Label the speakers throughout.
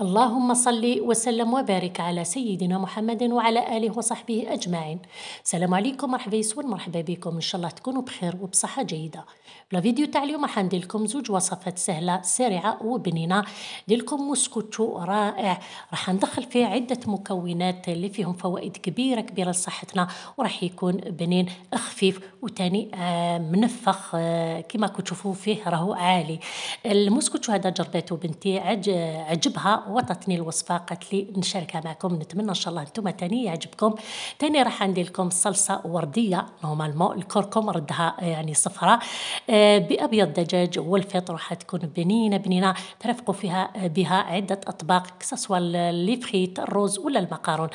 Speaker 1: اللهم صل وسلم وبارك على سيدنا محمد وعلى آله وصحبه أجمعين السلام عليكم مرحبا يسون مرحبا بكم إن شاء الله تكونوا بخير وبصحة جيدة في الفيديو تاع اليوم راح ندير لكم زوج وصفات سهلة سريعة وبنينة ندير لكم موسكوتشو رائع راح ندخل فيه عدة مكونات اللي فيهم فوائد كبيرة كبيرة لصحتنا وراح يكون بنين خفيف وتاني آه، منفخ آه، كما كتشوفوا فيه راهو عالي الموسكوتشو هذا جربته بنتي عجبها وطتني الوصفه قالت لي نشاركها معكم نتمنى ان شاء الله انتم تاني يعجبكم تاني راح ندير لكم صلصه ورديه نورمالمون الكركم ردها يعني صفراء آه، بابيض دجاج والفيط راح تكون بنينه بنينه ترافقوا فيها آه، بها عده اطباق كسوا لي فريت الرز ولا المقارون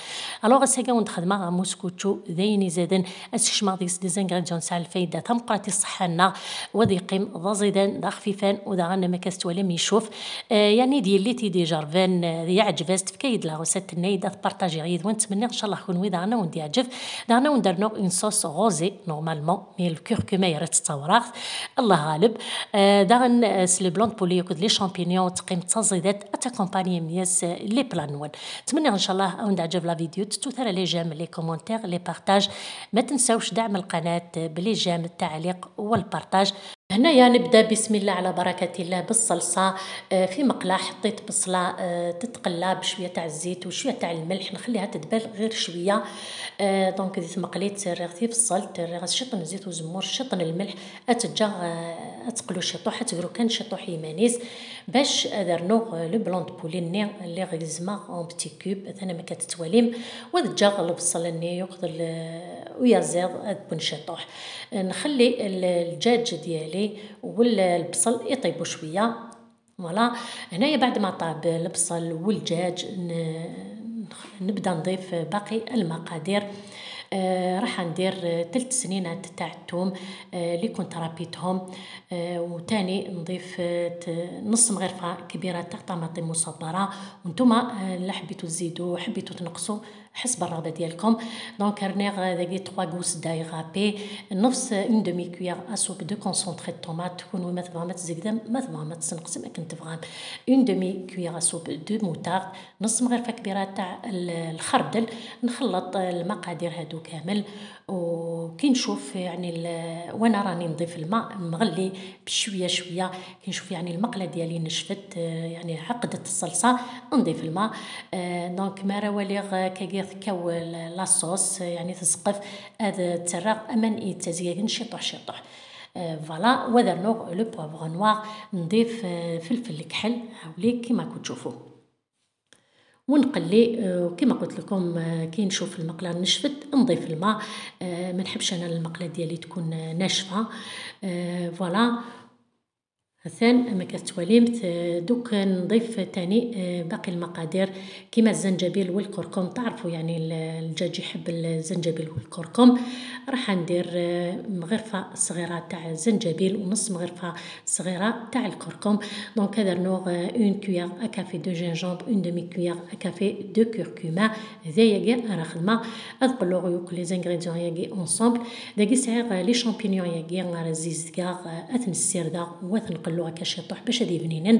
Speaker 1: الوغ ساكا خدمه موسكوتشو ديني زيدن استشمار ديس دي زانغريديون تاع الفايده تنقاتي الصحه لنا وذي قيم ضا زيدان ضا خفيفان وذا غنما ولا يشوف آه، يعني ديال لي تي دي جارفي كان يعجب است في كيد لا روسيت تني دات بارطاجي ونتمنى ان شاء الله يكون ويدا غنا وندي يعجب دانا وندرنا اون صوص غوزي نورمالمون مي الكركمه يرى تتوراخ الله غالب داغن سلي بلون بولي كود لي شامبينيون تقيم تصيدات اتاكومباني مياس لي آه، بلانون نتمنى ان شاء الله وند عجب لا فيديو تتوثر لي جيم لي كومونتير لي بارطاج ما تنساوش دعم القناه بلي جيم التعليق والبارطاج هنايا نبدا بسم الله على بركه الله بالصلصه آه، في مقله حطيت بصله آه، تتقلى بشويه تاع الزيت وشويه تاع الملح نخليها تدبل غير شويه آه، دونك زيت مقليت سيرغتي بالصل شطن الزيت وزمور شطن الملح اتجه تقلو شطوح تقرو كان شطوح يمانيز باش درنو لو بلون بولين ني لي غيزما اون بتي كوب ثاني ما كتتواليم و جا البصل ني يقدر ويا زيض بن شطوح نخلي الدجاج ديالي والبصل يطيبو شويه فوالا هنايا بعد ما طاب البصل والدجاج نبدا نضيف باقي المقادير آه، راح ندير ثلاث سنين تاع الثوم آه، اللي كنت رابيتهم آه، وثاني نضيف نص مغرفة كبيرة تاع طماطم مصبرة وانتم اللي حبيتوا تزيدوا حبيتو تنقصوا حسب الرغبه ديالكم دونك رنيغ هذاك 3 غوس دايغ بي نفس اون دومي كوير اسوب دو كونسونطري طوماط تكون ما تبغى ما تزقدم ما تبغى ما ما كنت تبغى اون دومي كوير اسوب دو موتار نص مغرفه كبيره تاع الخردل نخلط المقادير هادو كامل وكي نشوف يعني وانا راني نضيف الماء مغلي بشويه شويه كي نشوف يعني المقله ديالي نشفت يعني عقدت الصلصه نضيف الماء آه، دونك ما راوليغ كيغير كاو لاصوص يعني تسقف هذا التراق امان التزيين إيه شطح شطح آه، فوالا ودرنا لو بوافغ نوار نضيف آه، فلفل الكحل هاوليك كيما كتشوفوا ونقلي آه، كما قلت لكم آه، كي نشوف المقله نشفت نضيف الماء آه، ما نحبش انا المقله ديالي تكون ناشفه فوالا غسان ما كتواليمت دوك نضيف تاني آه، باقي المقادير كما الزنجبيل والكركم تعرفوا يعني الدجاج يحب الزنجبيل والكركم راح ندير آه، مغرفه صغيره تاع الزنجبيل ونص مغرفه صغيره تاع الكركم دونك درنو اون كوير ا كافي دو جينجومب اون دومي كوير ا كافي دو كركما زي يا راه خدمه ادقلو غيوك لي زانغريديون ياكي اونصومبل داكي ساعه لي شامبينيون ياكي راه زيز كاع آه، اثن السرده واثن اللغه كشطح باش هذه بنينن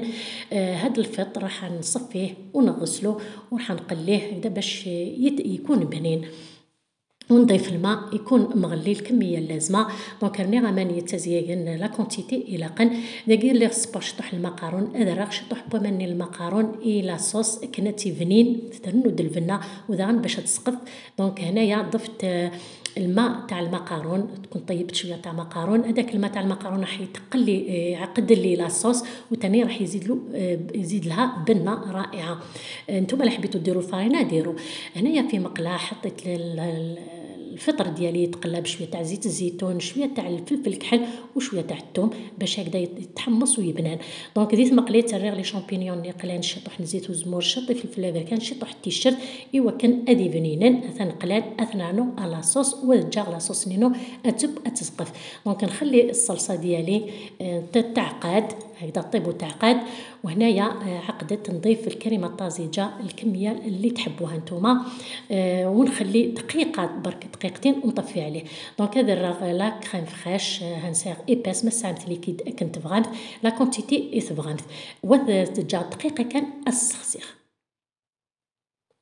Speaker 1: آه، هاد الفط راح نصفيه ونغسله وراح نقليه هذا باش يكون بنين ونضيف الماء يكون مغلي الكميه اللازمه دونك راني غامانيه تزيين لا كونتيتي الى قن داكير لي غصبر شطح المقارون اذا راه شطح بمني المقارون الى صوص كنا تيفنين ترنو دلفنا الفنه وذا باش تسقف دونك هنايا ضفت الماء تاع المقارون تكون طيبت شويه تاع مقارون هذاك الماء تاع المقارون راح يتقل لي آه، عقد لي لاصوص وثاني راح يزيد له آه، يزيد لها بنه رائعه آه، نتوما اللي حبيتوا ديروا الفرينه ديروا هنايا في مقله حطيت الفطر ديالي يتقلب شويه تاع زيت الزيتون شويه تاع الفلفل الكحل وشويه تاع الثوم باش هكذا يتحمص ويبنان دونك ديت مقليت تريغ لي شامبينيون لي قلان شط واحد الزيت وزمور شطي فلفل كان شط واحد التيشيرت ايوا كان ادي فنينان اثن قلان اثنانو على صوص ودجا على صوص نينو اتب اتسقف دونك نخلي الصلصه ديالي آه، تتعقد هيدا طيب وتعقد وهنايا آه، عقدت نضيف الكريمه الطازجة الكمية اللي تحبوها نتوما آه، ونخلي دقيقة برك دقيقتين ونطفي عليه دونك هذا لا كريم فريش هنسيغ ايباس ما سامت لي كي كنت بغانت لا كونتيتي اي و تجا دقيقة كان السخسيخ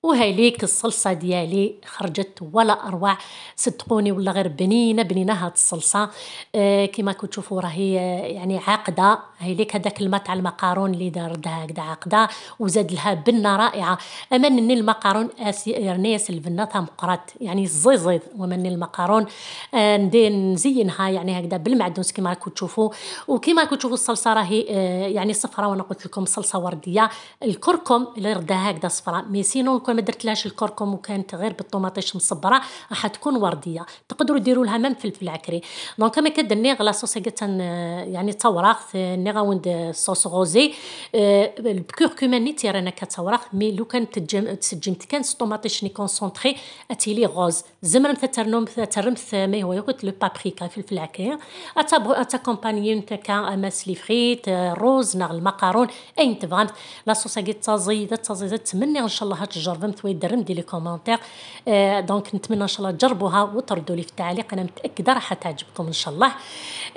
Speaker 1: وهاي ليك الصلصه ديالي خرجت ولا اروع صدقوني ولا غير بنينه بنينه هاد الصلصه آه كما كتشوفوا راهي آه، يعني عاقده هاي ليك هذاك الماء تاع المقارون اللي دار هكذا عقده وزاد لها بنه رائعه ان المقارون رنيس يعني البنه تم قرات يعني زيزيد ومن المقارون آه ندير نزينها يعني هكذا بالمعدنوس كما راكم تشوفوا وكما راكم تشوفوا الصلصه راهي آه يعني صفراء وانا قلت لكم صلصه ورديه الكركم اللي ردها هكذا صفراء مي سينو كون ما درتلهاش الكركم وكانت غير بالطوماطيش مصبره راح تكون ورديه تقدروا ديروا لها مام فلفل عكري دونك كما كدني غلا صوصي آه، يعني توراخ آه، غاوند صوص غوزي أه، البكوركوما ني تيرانا كتوراق مي لو كان تسجمت كان سطوماطيش ني كونسونطري اتيلي غوز زمرم تترنم ترمث مي هو يوكت لو بابريكا فلفل عكري اتابو اتاكومباني كا اماس لي فريت أه، روز نغ المقارون اين تبغى لا صوصا كي تزيد تزيد تمنى ان شاء الله هاد الجرب متوي درم دي لي كومونتير أه، دونك نتمنى ان شاء الله تجربوها وتردوا لي في التعليق انا متاكده راح تعجبكم ان شاء الله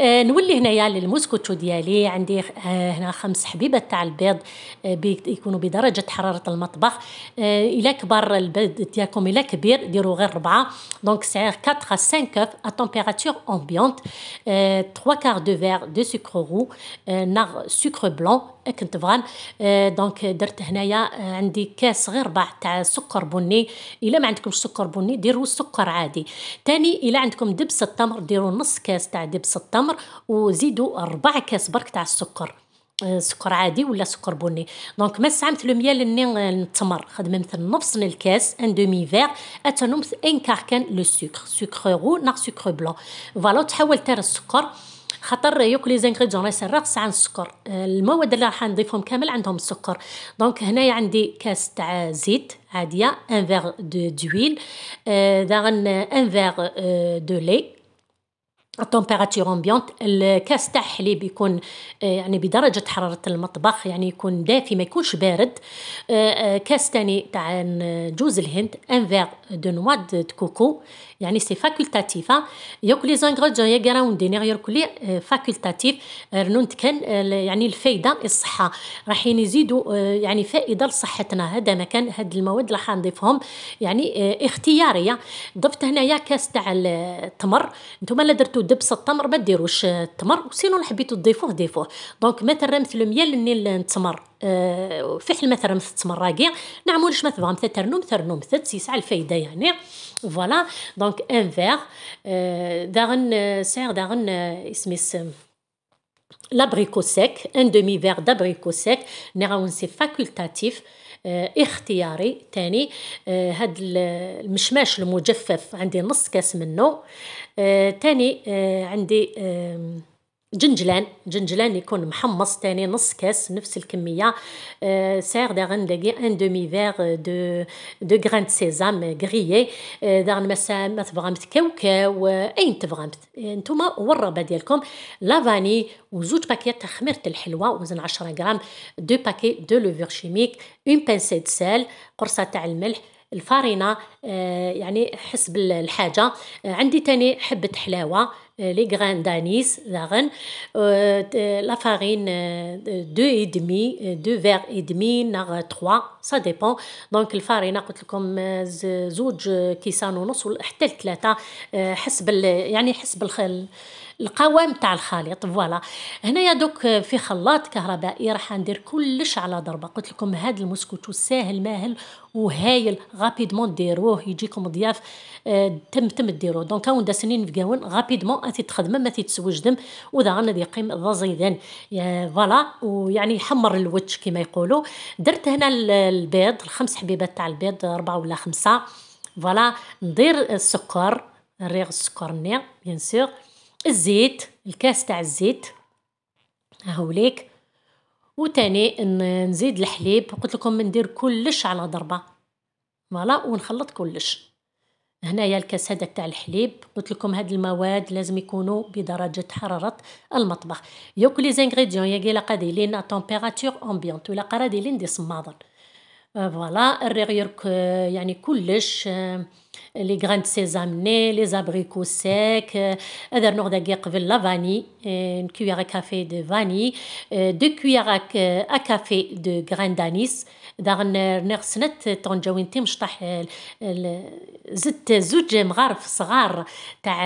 Speaker 1: نولي هنايا للموسكوتو ديالي عندي آه، هنا خمس حبيبات تاع البيض آه، يكونوا بدرجه حراره المطبخ آه، الى كبر البيض ديالكم الى كبير ديروا غير ربعه دونك سعر 4 5 اوف ا تمبيراتور امبيونت 3 كارت دو فير دو سكر رو نار سكر بلون كنت فغان آه، دونك درت هنايا آه، عندي كاس غير باع تاع سكر بني الا ما عندكمش سكر بني ديروا السكر عادي ثاني الا عندكم دبس التمر ديروا نص كاس تاع دبس التمر وزيدوا ربع كاس برك تاع السكر آه، سكر عادي ولا سكر بني دونك ما استعملت لو ميال اني نتمر خدمت نص الكاس ان دومي فير اتنمت ان كاركان لو سكر سكر رو نار سكر بلون فوالا تحول تاع السكر خاطر ياكل لي زانغريديون راه يسرق عن السكر آه، المواد اللي راح نضيفهم كامل عندهم السكر دونك هنايا عندي كاس تاع زيت عاديه ان فيغ دو دويل دا غن ان فيغ دو لي التمبيراتور امبيونت الكاس تاع حليب يكون آه، يعني بدرجه حراره المطبخ يعني يكون دافي ما يكونش بارد آه، آه، كاس تاني تاع جوز الهند ان فيغ دو نوا دو كوكو يعني سي فاكولتاتيفا ياك لي زانغريديون يا غراون دي نيغير كلي فاكولتاتيف رنونت كان يعني الفايده الصحه رايحين يزيدوا يعني فائده لصحتنا هذا ما كان هاد المواد راح نضيفهم يعني اختياريه ضفت هنايا كاس تاع التمر نتوما لا درتو دبس التمر ما ديروش آه، التمر وسينو حبيتو تضيفوه ضيفوه دونك مثلا مثل الميال النيل التمر آه، في حل مثلا مثل التمر راكي نعمل شما تبغى مثل ترنم ترنم مثل تيسع الفايده يعني فوالا دونك ان آه، فيغ داغن سير داغن اسميس لابريكو سيك ان دومي فيغ دابريكو سيك نيغاون سي فاكولتاتيف آه، اختياري تاني آه، هاد المشماش المجفف عندي نص كاس منه آه، تاني عندي جنجلان جنجلان يكون محمص تاني نص كاس نفس الكميه أه سير داغ نلاقي ان دومي فيغ دو دو غران سيزام غريي أه داغ مسا ما تبغامت كاوكاو آه، اين تبغامت آه، نتوما والربا ديالكم لافاني وزوج باكيات تاع خميره الحلوى وزن 10 غرام دو باكي دو لوفور شيميك اون بانسي سال قرصه تاع الملح الفارينه أه يعني حسب الحاجه آه، عندي تاني حبه حلاوه les grains d'anis, la farine deux et demi, deux verres et demi, نار 3 ça dépend دونك الفارينه قلت لكم زوج كيسان ونص حتى لثلاثه حسب يعني حسب الخل القوام تاع الخليط فوالا هنايا دوك آه، في خلاط كهربائي راح ندير كلش على ضربه قلت لكم هذا المسكوتو ساهل ماهل وهايل غابيدمون ديروه يجيكم ضياف آه، تم تم ديروه دونك هاو سنين في كاون غابيدمون اتي تخدم ما تتسوج دم وذا غانا دي قيم ضزيدان فوالا ويعني يحمر الوجه كما يقولوا درت هنا البيض الخمس حبيبات تاع البيض أربعة ولا خمسة فوالا ندير السكر نريغ السكر نيغ بيان سور الزيت الكاس تاع الزيت هاوليك وتاني نزيد الحليب قلت لكم ندير كلش على ضربه فوالا ونخلط كلش هنايا الكاس هذاك تاع الحليب قلت لكم هاد المواد لازم يكونوا بدرجه حراره المطبخ يوك لي زانغريديون يا قيلا قادي لينا تمبيراتور امبيونت ولا قرا دي صمادر فوالا الريغ يرك يعني كلش لي غران دو سيزامني لي زابريكو سيك هذا نوغ داكي قبل لا فاني اون كافي دو فاني دو كويغ ا كافي دو غران دانيس داغن نغسنت طنجاوين تي مشطح زدت زوج مغارف صغار تاع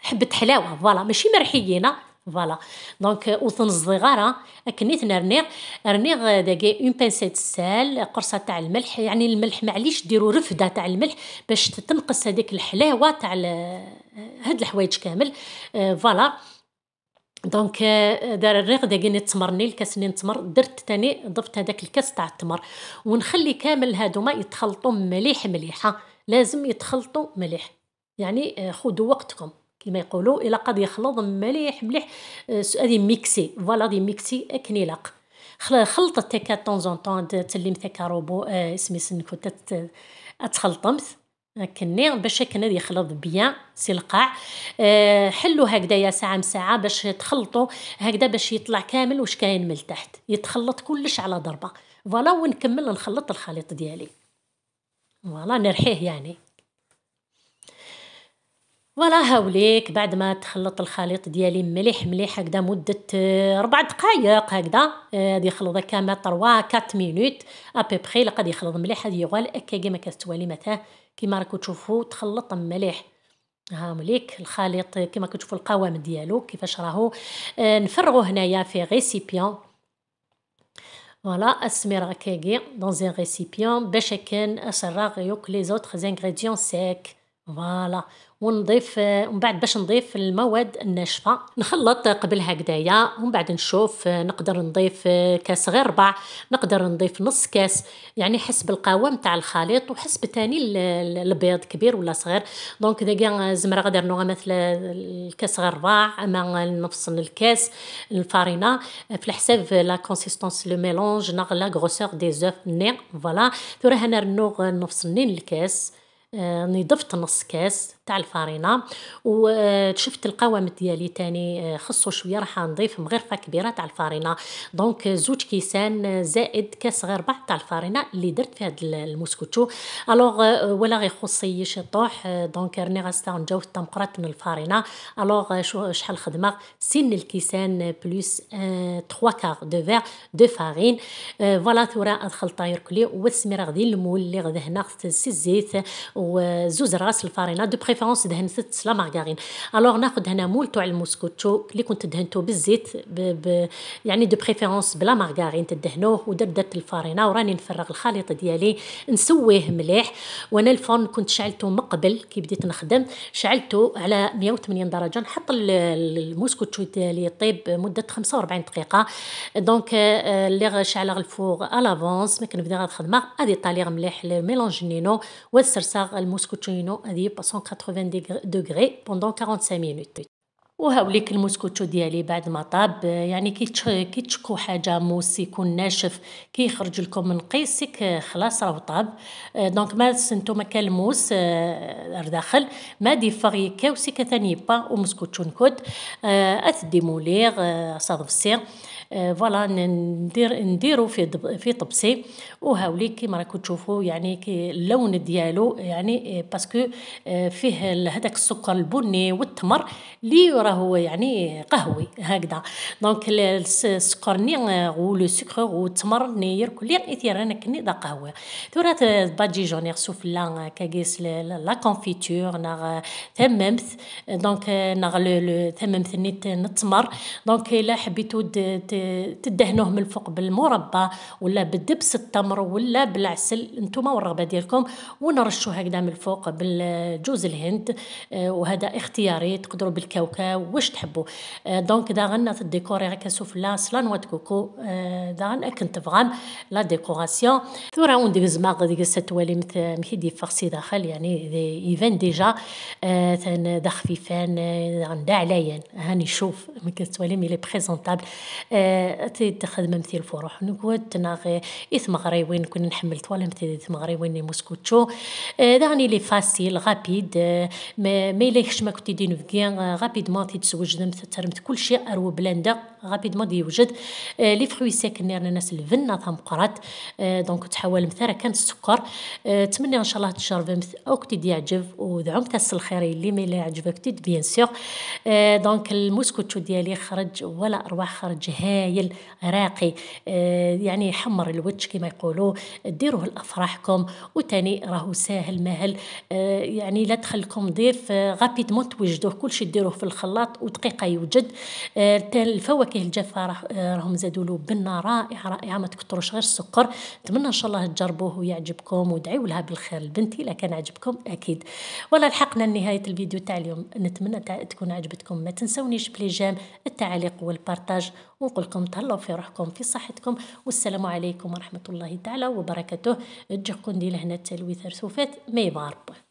Speaker 1: حبة حلاوة فوالا ماشي مرحيينا فوالا دونك وثن الزغاره كنيت نرنيغ رنيغ داكي اون بانسيت سال قرصه تاع الملح يعني الملح معليش ديروا رفده تاع الملح باش تنقص هذيك الحلاوه تاع هاد الحوايج كامل فوالا دونك دار الريق داكي تمرني الكاس اللي نتمر درت تاني ضفت هذاك الكاس تاع التمر ونخلي كامل هادوما يتخلطوا مليح مليحه لازم يتخلطوا مليح يعني خذوا وقتكم كما يقولوا الا قد يخلط مليح مليح هذه آه، ميكسي فوالا دي ميكسي كنيلق خلطت تكا طون زون طون تلم تكا روبو آه، اسمي سنكو تخلطمت كني باش كان يخلط بيان سي القاع أه حلو يا ساعه مساعه باش تخلطوا هكذا باش يطلع كامل واش كاين من تحت يتخلط كلش على ضربه فوالا ونكمل نخلط الخليط ديالي فوالا نرحيه يعني فوالا هاوليك بعد ما تخلط الخليط ديالي مليح مليح هكذا مده آه، ربع دقائق هكذا آه، غادي يخلط هكا ما 3 4 مينوت ابي آه، بخي لا غادي يخلط مليح هادي يغال هكا كيما كتوالي مثلا كيما راكو تشوفوا تخلط مليح مليك الخليط كيما كتشوفوا القوام ديالو كيفاش راهو نفرغوا هنايا في غيسيبيون فوالا السميرة كيكي دون زين غيسيبيون باش كان اسرغ يوك لي زوتر زانغريديون سيك فوالا ونضيف ومن بعد باش نضيف المواد الناشفه نخلط قبل هكدايا ومن بعد نشوف نقدر نضيف كاس غير ربع نقدر نضيف نص كاس يعني حسب القوام تاع الخليط وحسب تاني البيض كبير ولا صغير دونك دقيقه زمره غادي نوغ مثل الكاس غير ربع اما نفس الكاس الفارينا في الحساب لا كونسيستونس لو ميلونج نغ لا غروسور دي زوف ني فوالا ثوري هنا نوغ نفص الكاس آه نضفت نص كاس تاع الفارينة آه، وشفت القوام ديالي تاني آه، خصو شويه راح نضيف مغرفه كبيره تاع الفارينة دونك زوج كيسان آه، زائد كاس غير ربع تاع الفارينة اللي درت في هذا الموسكوتشو الوغ ولا غيخصي شي طوح دونك راني غاستغ جو تمقرات من الفارينة الوغ شحال خدمه سن الكيسان بلوس 3 كار دو فير دو فارين فوالا ثورا طاير كلي والسميره غادي المول اللي غدا هنا خص الزيت وزوز راس الفارينة دو بريفيرونس دهن ست سلا مارغارين الوغ ناخذ هنا مول تاع الموسكوتشو اللي كنت دهنتو بالزيت ب... ب... يعني دو بريفيرونس بلا مارغارين تدهنوه ودردت الفارينه وراني نفرغ الخليط ديالي نسويه مليح وانا الفرن كنت شعلته من قبل كي بديت نخدم شعلته على 180 درجه نحط الموسكوتشو ديالي يطيب مده 45 دقيقه دونك اللي شعل الفوغ ا لافونس ما كنبدا الخدمه هذه طاليغ مليح الميلونج نينو والسرساغ الموسكوتشينو هذه 180 80 دوغري بوندون 45 مينوت وهاولي الموسكوتشو ديالي بعد ما طاب يعني كي تشكو حاجه موس يكون ناشف كيخرج لكم من قيسك خلاص راه طاب دونك ما نتوما كان الموس آه، داخل ما دي فغي كاوسي كثاني با ومسكوتشو نكود اث آه، ديموليغ آه، صادف السير آه، فوالا ندير نديرو في في طبسي وهاولي كيما راكم تشوفوا يعني كي اللون ديالو يعني آه، باسكو آه، فيه هذاك السكر البني والتمر اللي راهو يعني قهوي هكذا دونك السكر ني لو سكر التمر ني يركل انا كني دا قهوه ثورات باجي جونير سوفلا كاغيس لا كونفيتور ناغ تممث دونك ناغ تممث ني التمر دونك الا حبيتو تدهنوه من الفوق بالمربى ولا بدبس التمر ولا بالعسل انتم والرغبه ديالكم ونرشوا هكذا من الفوق بالجوز الهند آه، وهذا اختياري تقدروا بالكاوكاو واش تحبوا آه، دونك دا في الديكور هكا سفلا سلانوا كوكو دا آه، غن كنت فغان لا ديكوراسيون ثورا اون ديك زما غادي ساتوالي مكي دي فارسي داخل يعني ايفان ديجا ثان دا خفيفان غندا عليا هاني شوف مكي كتوالي مي لي بريزونطابل تخدم مثل الفروح نقود تناغي إثم غريوين كنا نحمل طوال مثل إثم غريوين موسكوتشو آه، دعني لي فاسيل غابيد ما يليخش ما كنت يدين فكيان آه، غابيد ما تيتزوج دم ترمت كل شيء أرو بلندا غابيد ما وجد آه، لي فحوي ساكن نيرنا ناس الفنا ثم قرات دونك تحول مثلا كان السكر تمنى ان شاء الله تشرب او كنتي يعجب ودعم تاس الخير اللي ما يعجبك تيد بيان سيغ دونك الموسكوتشو ديالي خرج ولا ارواح خرج هاي مايل راقي آه، يعني حمر الوجه كما يقولوا ديروه لافراحكم وتاني راهو ساهل مهل آه، يعني لا تخلكم ضيف غابيدمون توجدوه كلشي ديروه في الخلاط ودقيقه يوجد آه، الفواكه الجافه راهم زادوا له بنه رائعه رائعه ما تكثروش غير السكر نتمنى ان شاء الله تجربوه ويعجبكم ودعيوا لها بالخير لبنتي الا كان عجبكم اكيد ولا لحقنا لنهايه الفيديو تاع اليوم نتمنى تكون عجبتكم ما تنسونيش بلي جام التعليق والبارتاج ونقول لكم تهلاو في روحكم في صحتكم والسلام عليكم ورحمة الله تعالى وبركاته تجيكم دي لهنا التلويث رسوفات مي باربو